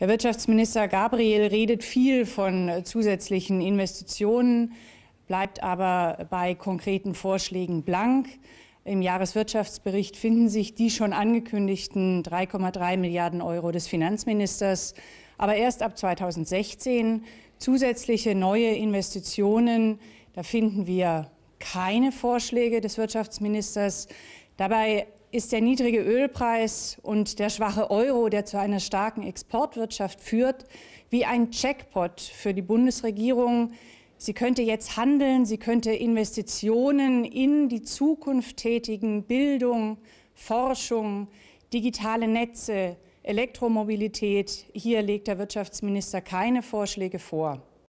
Der Wirtschaftsminister Gabriel redet viel von äh, zusätzlichen Investitionen, bleibt aber bei konkreten Vorschlägen blank. Im Jahreswirtschaftsbericht finden sich die schon angekündigten 3,3 Milliarden Euro des Finanzministers, aber erst ab 2016 zusätzliche neue Investitionen. Da finden wir keine Vorschläge des Wirtschaftsministers. Dabei ist der niedrige Ölpreis und der schwache Euro, der zu einer starken Exportwirtschaft führt, wie ein Jackpot für die Bundesregierung. Sie könnte jetzt handeln, sie könnte Investitionen in die Zukunft tätigen, Bildung, Forschung, digitale Netze, Elektromobilität. Hier legt der Wirtschaftsminister keine Vorschläge vor.